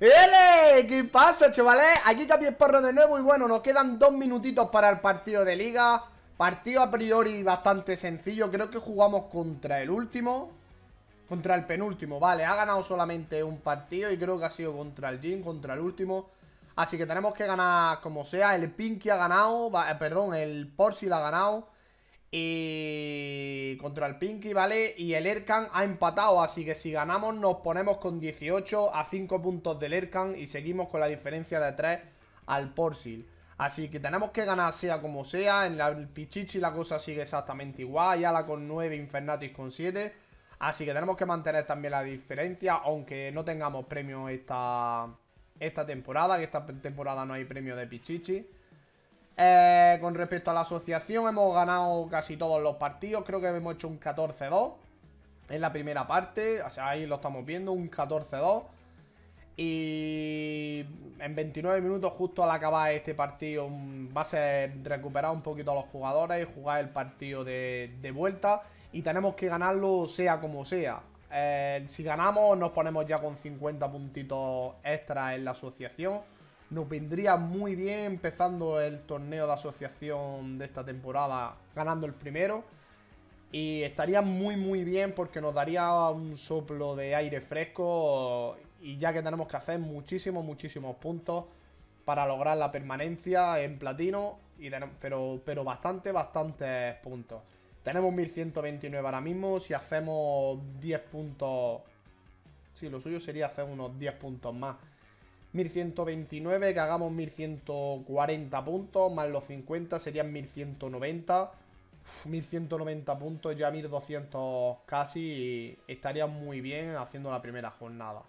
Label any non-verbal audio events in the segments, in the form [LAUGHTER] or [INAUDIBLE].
¡Ele! ¿Qué pasa, chavales? Aquí también Parro de nuevo y bueno, nos quedan dos minutitos para el partido de liga Partido a priori bastante sencillo, creo que jugamos contra el último Contra el penúltimo, vale, ha ganado solamente un partido y creo que ha sido contra el Jin, contra el último Así que tenemos que ganar como sea, el Pinky ha ganado, eh, perdón, el la ha ganado y contra el Pinky, ¿vale? Y el Erkan ha empatado, así que si ganamos nos ponemos con 18 a 5 puntos del Erkan y seguimos con la diferencia de 3 al Porcil. Así que tenemos que ganar sea como sea, en el Pichichi la cosa sigue exactamente igual, Yala con 9, Infernatis con 7. Así que tenemos que mantener también la diferencia, aunque no tengamos premio esta, esta temporada, que esta temporada no hay premio de Pichichi. Eh, con respecto a la asociación, hemos ganado casi todos los partidos. Creo que hemos hecho un 14-2 en la primera parte. O ahí lo estamos viendo, un 14-2. Y en 29 minutos, justo al acabar este partido, va a ser recuperar un poquito a los jugadores y jugar el partido de, vuelta. Y tenemos que ganarlo sea como sea. Eh, si ganamos, nos ponemos ya con 50 puntitos extra en la asociación nos vendría muy bien empezando el torneo de asociación de esta temporada ganando el primero. Y estaría muy muy bien porque nos daría un soplo de aire fresco y ya que tenemos que hacer muchísimos, muchísimos puntos para lograr la permanencia en platino, y pero, pero bastante, bastantes puntos. Tenemos 1129 ahora mismo, si hacemos 10 puntos... Sí, lo suyo sería hacer unos 10 puntos más 1129, que hagamos 1140 puntos, más los 50 serían 1190. 1190 puntos, ya 1200 casi, y estaría muy bien haciendo la primera jornada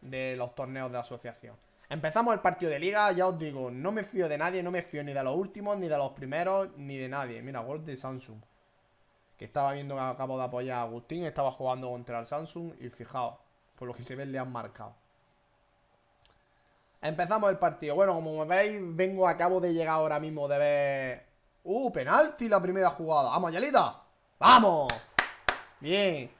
de los torneos de asociación. Empezamos el partido de liga, ya os digo, no me fío de nadie, no me fío ni de los últimos, ni de los primeros, ni de nadie. Mira, gol de Samsung. Que estaba viendo que acabo de apoyar a Agustín, estaba jugando contra el Samsung y fijaos, por lo que se ve le han marcado. Empezamos el partido. Bueno, como veis, vengo, acabo de llegar ahora mismo de ver... ¡Uh, penalti la primera jugada! ¡Vamos, Yalita! ¡Vamos! Bien.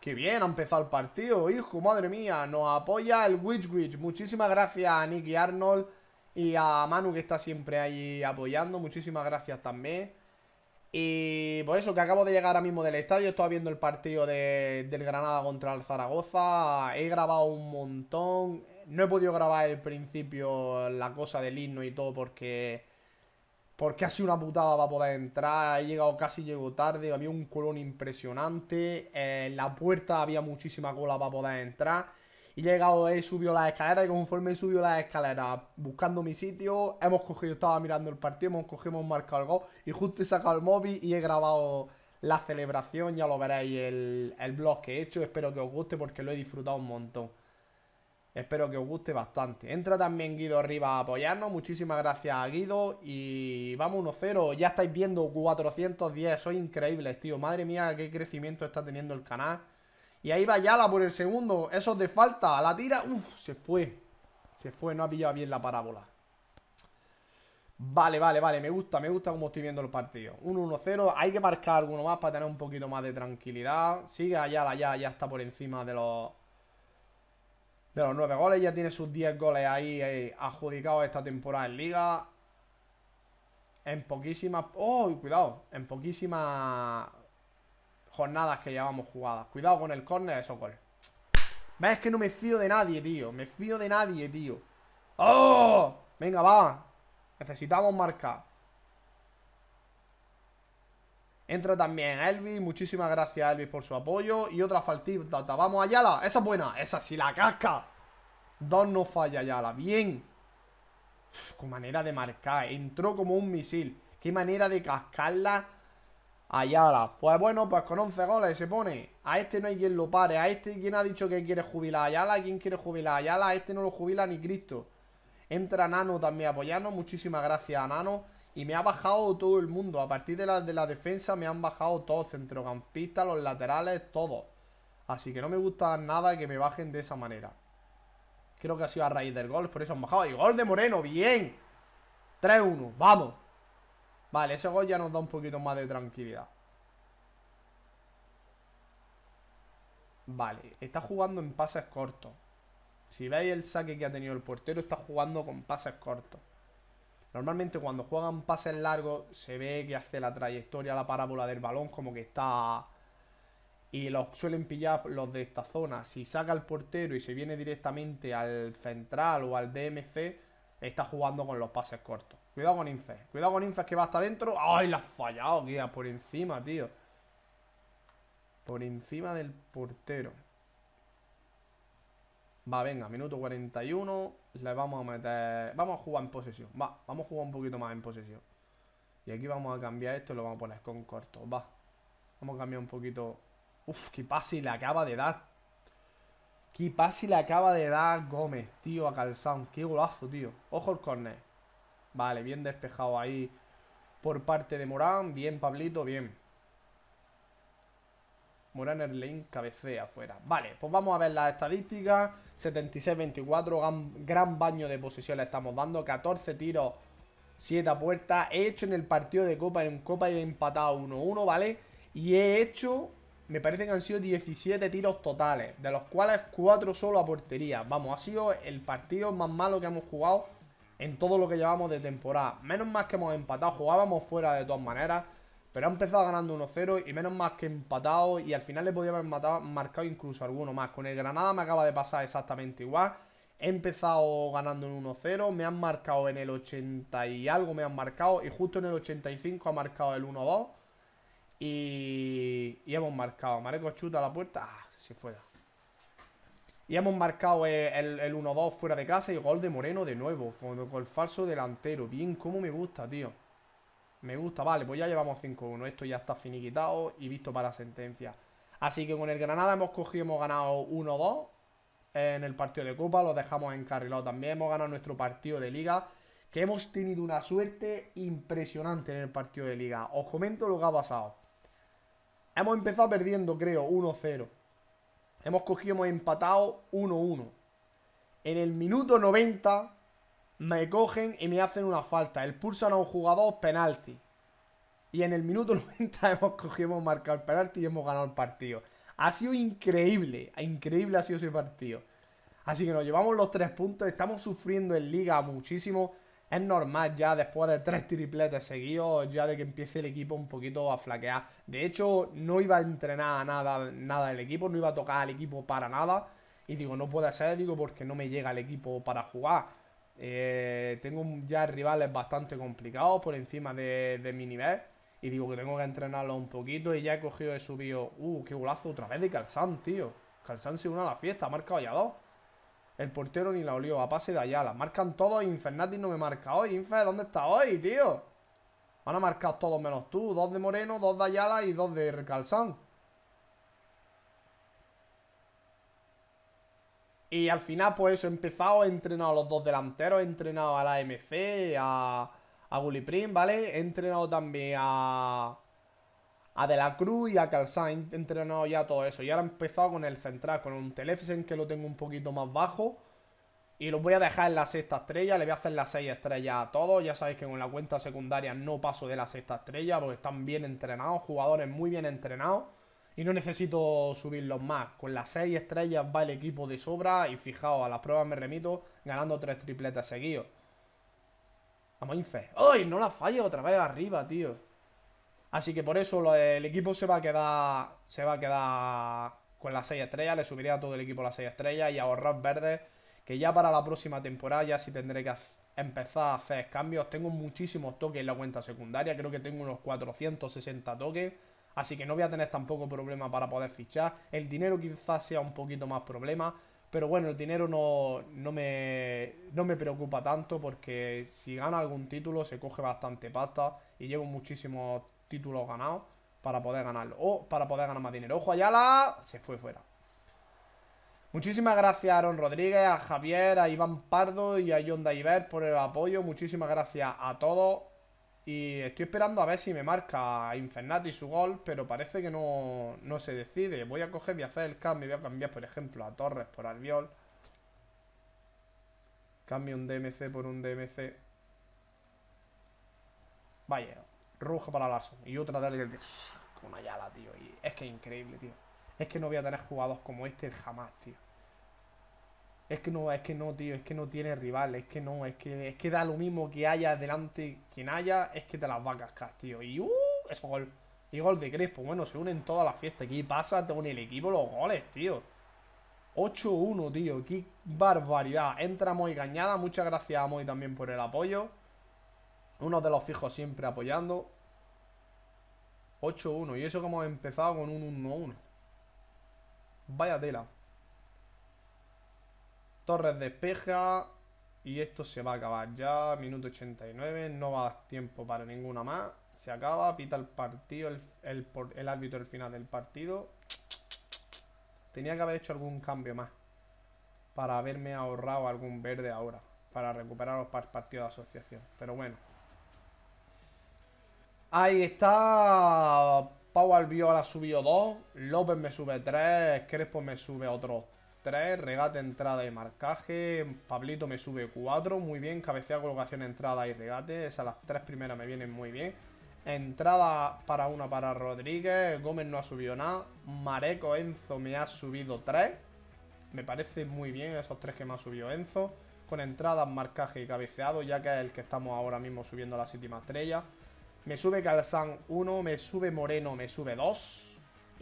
¡Qué bien ha empezado el partido, hijo! ¡Madre mía! Nos apoya el Witch Witch. Muchísimas gracias a Nicky Arnold y a Manu que está siempre ahí apoyando. Muchísimas gracias también. Y por eso que acabo de llegar ahora mismo del estadio, estaba viendo el partido del Granada contra el Zaragoza, he grabado un montón, no he podido grabar el principio la cosa del himno y todo porque... Porque ha sido una putada para poder entrar. He llegado casi, llego tarde. Había un colón impresionante. Eh, en la puerta había muchísima cola para poder entrar. Y llegado, he subido las escaleras y conforme he subido las escaleras buscando mi sitio, hemos cogido, estaba mirando el partido, hemos cogido, hemos marcado el y justo he sacado el móvil y he grabado la celebración, ya lo veréis el, el blog que he hecho, espero que os guste porque lo he disfrutado un montón. Espero que os guste bastante. Entra también Guido arriba a apoyarnos. Muchísimas gracias, Guido. Y vamos 1-0. Ya estáis viendo 410. Soy increíble, tío. Madre mía, qué crecimiento está teniendo el canal. Y ahí va Yala por el segundo. Eso de falta. A La tira. Uf, se fue. Se fue. No ha pillado bien la parábola. Vale, vale, vale. Me gusta, me gusta cómo estoy viendo el partido. 1 1-0. Hay que marcar alguno más para tener un poquito más de tranquilidad. Sigue Yala. ya. Ya está por encima de los de los 9 goles. Ya tiene sus 10 goles ahí eh, adjudicados esta temporada en liga. En poquísimas... ¡Oh, cuidado! En poquísimas jornadas que llevamos jugadas. Cuidado con el córner de socorro ¿Ves que no me fío de nadie, tío? Me fío de nadie, tío. ¡Oh! Venga, va. Necesitamos marcar. Entra también Elvis, muchísimas gracias Elvis por su apoyo Y otra faltita, vamos Ayala, esa es buena, esa sí la casca Dos no falla Ayala, bien Con manera de marcar, entró como un misil Qué manera de cascarla Ayala Pues bueno, pues con 11 goles se pone A este no hay quien lo pare, a este quien ha dicho que quiere jubilar a Ayala ¿Quién quiere jubilar a Ayala? A este no lo jubila ni Cristo Entra Nano también apoyarnos, muchísimas gracias a Nano y me ha bajado todo el mundo. A partir de la, de la defensa me han bajado todos. Centrocampistas, los laterales, todos. Así que no me gusta nada que me bajen de esa manera. Creo que ha sido a raíz del gol, por eso han bajado. Y gol de Moreno, bien. 3-1, vamos. Vale, ese gol ya nos da un poquito más de tranquilidad. Vale, está jugando en pases cortos. Si veis el saque que ha tenido el portero, está jugando con pases cortos. Normalmente cuando juegan pases largos se ve que hace la trayectoria, la parábola del balón como que está... Y los suelen pillar los de esta zona. Si saca el portero y se viene directamente al central o al DMC, está jugando con los pases cortos. Cuidado con Infes. Cuidado con Infes que va hasta adentro. ¡Ay, la ha fallado, guía! Por encima, tío. Por encima del portero. Va, venga, minuto 41 le vamos a meter... Vamos a jugar en posesión, va, vamos a jugar un poquito más en posesión. Y aquí vamos a cambiar esto, lo vamos a poner con corto, va. Vamos a cambiar un poquito... Uf, qué pase le acaba de dar. Qué pase le acaba de dar Gómez, tío, a Calzón. Qué golazo, tío. Ojo al córner Vale, bien despejado ahí por parte de Morán. Bien, Pablito, bien. Morán Erling cabecea afuera. Vale, pues vamos a ver las estadísticas. 76-24, gran, baño de posición le estamos dando. 14 tiros, 7 a puerta. He hecho en el partido de Copa, en Copa he empatado 1-1, ¿vale? Y he hecho, me parece que han sido 17 tiros totales, de los cuales 4 solo a portería. Vamos, ha sido el partido más malo que hemos jugado en todo lo que llevamos de temporada. Menos más que hemos empatado, jugábamos fuera de todas maneras. Pero ha empezado ganando 1-0 y menos más que empatado. Y al final le podíamos haber marcado incluso alguno más. Con el Granada me acaba de pasar exactamente igual. He empezado ganando en 1-0, me han marcado en el 80 y algo, me han marcado. Y justo en el 85 ha marcado el 1-2. Y, hemos marcado. Mareco chuta a la puerta. Ah, fuera. Y hemos marcado eh, el, 1-2 fuera de casa y gol de Moreno de nuevo. Con, el falso delantero. Bien, como me gusta, tío. Me gusta, vale, pues ya llevamos 5-1. Esto ya está finiquitado y visto para sentencia. Así que con el Granada hemos cogido, hemos ganado 1-2 en el partido de Copa. Lo dejamos encarrilado también. Hemos ganado nuestro partido de Liga. Que hemos tenido una suerte impresionante en el partido de Liga. Os comento lo que ha pasado. Hemos empezado perdiendo, creo, 1-0. Hemos cogido, hemos empatado 1-1. En el minuto 90 me cogen y me hacen una falta. El pulso a un jugador, penalti. Y en el minuto 90 [LAUGHS] hemos cogido, hemos marcado el penalti y hemos ganado el partido. Ha sido increíble, increíble ha sido ese partido. Así que nos llevamos los tres puntos, estamos sufriendo en liga muchísimo. Es normal ya después de tres tripletes seguidos, ya de que empiece el equipo un poquito a flaquear. De hecho, no iba a entrenar nada, nada el equipo, no iba a tocar al equipo para nada. Y digo, no puede ser, digo, porque no me llega el equipo para jugar eh, tengo ya rivales bastante complicados por encima de, mi nivel. Y digo que tengo que entrenarlo un poquito. Y ya he cogido, he subido. Uh, qué golazo otra vez de Calzán, tío. Calzán se une a la fiesta, marca ya dos. El portero ni la olió, a pase de Ayala. Marcan todos, Infernati no me marca hoy. Infer, ¿dónde está hoy, tío? Van a marcar todos menos tú. Dos de Moreno, dos de Ayala y dos de Calzán. Y al final, pues he empezado, he entrenado a los dos delanteros, he entrenado a la MC, a, a ¿vale? He entrenado también a, De La Cruz y a Calzán, he entrenado ya todo eso. Y ahora he empezado con el central, con un Telefisen que lo tengo un poquito más bajo. Y los voy a dejar en la sexta estrella, le voy a hacer las seis estrellas a todos. Ya sabéis que con la cuenta secundaria no paso de la sexta estrella porque están bien entrenados, jugadores muy bien entrenados y no necesito subirlos más. Con las 6 estrellas va el equipo de sobra y fijaos, a las pruebas me remito ganando 3 tripletas seguidos. Vamos, Infe. ¡Ay! No la falla otra vez arriba, tío. Así que por eso el equipo se va a quedar. Se va a quedar con las 6 estrellas. Le subiría a todo el equipo las 6 estrellas y ahorrar verdes. Que ya para la próxima temporada ya si tendré que empezar a hacer cambios. Tengo muchísimos toques en la cuenta secundaria. Creo que tengo unos 460 toques. Así que no voy a tener tampoco problema para poder fichar. El dinero quizás sea un poquito más problema. Pero bueno, el dinero no, me, preocupa tanto porque si gana algún título se coge bastante pasta y llevo muchísimos títulos ganados para poder ganarlo. O para poder ganar más dinero. ¡Ojo, Ayala! Se fue fuera. Muchísimas gracias a Aaron Rodríguez, a Javier, a Iván Pardo y a John Iber por el apoyo. Muchísimas gracias a todos. Y estoy esperando a ver si me marca Infernati su gol, pero parece que no, no se decide. Voy a coger, voy hacer el cambio, voy a cambiar, por ejemplo, a Torres por Albiol. Cambio un DMC por un DMC. Vaya, rujo para Larson. Y otra de alguien Con Ayala, tío. Y es que es increíble, tío. Es que no voy a tener jugados como este jamás, tío es que no, es que no, tío, es que no tiene rival, es que no, es que, es que da lo mismo que haya delante quien haya, es que te las va a cascar, tío. Y uh, eso gol. Y gol de Crespo. Bueno, se unen todas las fiestas. Aquí pasa con el equipo los goles, tío? 8-1, tío. Qué barbaridad. Entra Moy gañada. Muchas gracias a Moy también por el apoyo. Uno de los fijos siempre apoyando. 8-1. Y eso que hemos empezado con un 1-1. Vaya tela. Torres despeja. Y esto se va a acabar ya. Minuto 89. No va a dar tiempo para ninguna más. Se acaba. Pita el partido. El, el, árbitro al final del partido. Tenía que haber hecho algún cambio más. Para haberme ahorrado algún verde ahora. Para recuperar los partidos de asociación. Pero bueno. Ahí está. Powell ha subido 2. López me sube 3. Crespo me sube otro 3, regate, entrada y marcaje. Pablito me sube 4, muy bien. cabeceado, colocación, entrada y regate. Esas las tres primeras me vienen muy bien. Entrada para una para Rodríguez. Gómez no ha subido nada. Mareco Enzo me ha subido 3. Me parece muy bien esos tres que me ha subido Enzo. Con entrada, marcaje y cabeceado, ya que es el que estamos ahora mismo subiendo la séptima estrella. Me sube Calzán 1, me sube Moreno, me sube 2.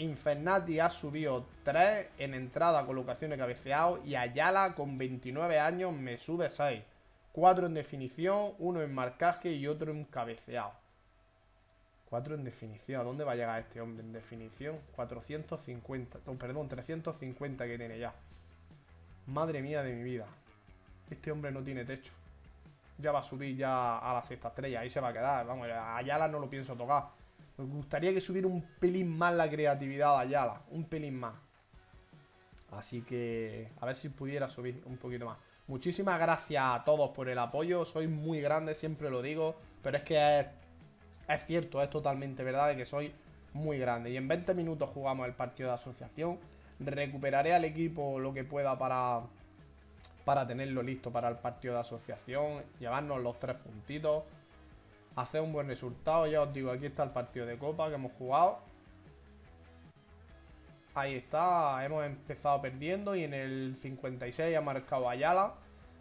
Infernati ha subido 3 en entrada, colocación de cabeceado. Y Ayala, con 29 años, me sube 6. 4 en definición, 1 en marcaje y otro en cabeceado. 4 en definición. dónde va a llegar este hombre en definición? 450. perdón, 350 que tiene ya. Madre mía de mi vida. Este hombre no tiene techo. Ya va a subir ya a la sexta estrella. Ahí se va a quedar. Vamos, Ayala no lo pienso tocar. Me gustaría que subiera un pelín más la creatividad allá, Un pelín más. Así que a ver si pudiera subir un poquito más. Muchísimas gracias a todos por el apoyo. Soy muy grande, siempre lo digo. Pero es que es, cierto, es totalmente verdad de que soy muy grande. Y en 20 minutos jugamos el partido de asociación. Recuperaré al equipo lo que pueda para, para tenerlo listo para el partido de asociación. Llevarnos los tres puntitos hacer un buen resultado. Ya os digo, aquí está el partido de Copa que hemos jugado. Ahí está, hemos empezado perdiendo y en el 56 ha marcado Ayala.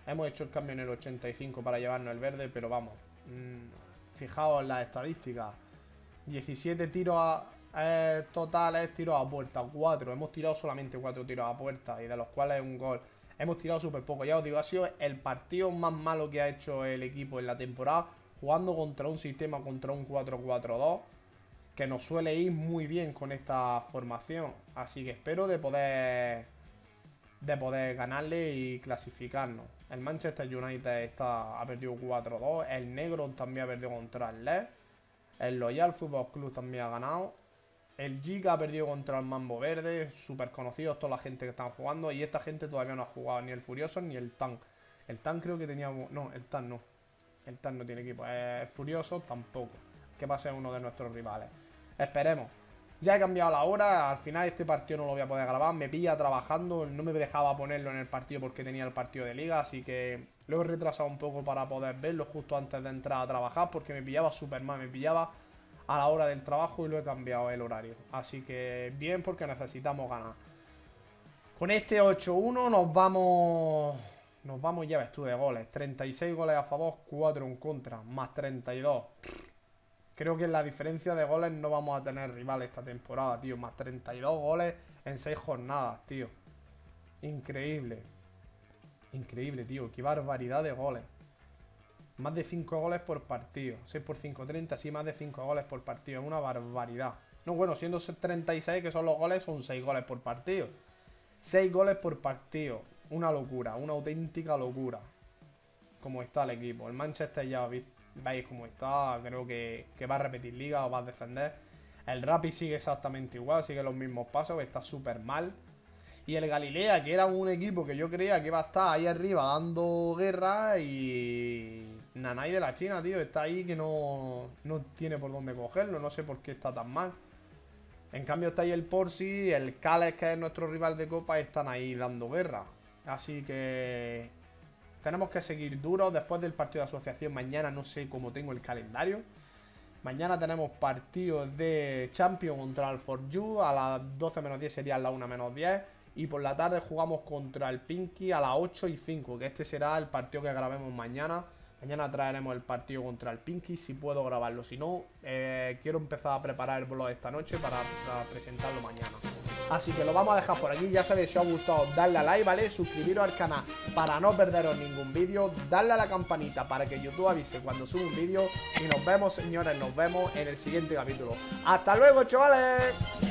Hemos hecho el cambio en el 85 para llevarnos el verde, pero vamos. Mm, fijaos en las estadísticas. 17 tiros a, eh, totales, tiros a puerta, 4. Hemos tirado solamente 4 tiros a puerta y de los cuales un gol. Hemos tirado súper poco. Ya os digo, ha sido el partido más malo que ha hecho el equipo en la temporada jugando contra un sistema, contra un 4-4-2, que nos suele ir muy bien con esta formación. Así que espero de poder, de poder ganarle y clasificarnos. El Manchester United está, ha perdido 4-2, el Negro también ha perdido contra el LED, el Loyal Football Club también ha ganado. El Giga ha perdido contra el Mambo Verde, súper conocidos toda la gente que están jugando. Y esta gente todavía no ha jugado ni el Furioso ni el Tank. El Tan creo que teníamos, No, el Tank no. El TAN no tiene equipo. Es eh, furioso tampoco. Que pase uno de nuestros rivales. Esperemos. Ya he cambiado la hora, al final este partido no lo voy a poder grabar, me pilla trabajando, no me dejaba ponerlo en el partido porque tenía el partido de liga, así que lo he retrasado un poco para poder verlo justo antes de entrar a trabajar porque me pillaba mal, me pillaba a la hora del trabajo y lo he cambiado el horario. Así que bien porque necesitamos ganar. Con este 8-1 nos vamos nos vamos ya ves tú de goles. 36 goles a favor, 4 en contra, más 32. Creo que en la diferencia de goles no vamos a tener rival esta temporada, tío. Más 32 goles en 6 jornadas, tío. Increíble. Increíble, tío. Qué barbaridad de goles. Más de 5 goles por partido. 6 por 5, 30. Sí, más de 5 goles por partido. Es una barbaridad. No, bueno, siendo 36, que son los goles, son 6 goles por partido. 6 goles por partido. Una locura, una auténtica locura. Como está el equipo. El Manchester ya veis cómo está. Creo que, va a repetir liga o va a defender El Rapid sigue exactamente igual, sigue los mismos pasos, está súper mal. Y el Galilea, que era un equipo que yo creía que iba a estar ahí arriba dando guerra y... Nanay de la China, tío, está ahí que no, tiene por dónde cogerlo, no sé por qué está tan mal. En cambio está ahí el Porsi, el Cales, que es nuestro rival de Copa, están ahí dando guerra. Así que tenemos que seguir duros después del partido de asociación. Mañana no sé cómo tengo el calendario. Mañana tenemos partido de Champions contra el For A las 12 menos 10 sería la 1 menos 10. Y por la tarde jugamos contra el Pinky a las 8 y 5. Que este será el partido que grabemos mañana. Mañana traeremos el partido contra el Pinky si puedo grabarlo. Si no, eh, quiero empezar a preparar el blog esta noche para presentarlo mañana. Así que lo vamos a dejar por aquí, ya sabéis si os ha gustado darle a like, ¿vale? Suscribiros al canal para no perderos ningún vídeo, darle a la campanita para que YouTube avise cuando suba un vídeo y nos vemos señores, nos vemos en el siguiente capítulo. ¡Hasta luego chavales!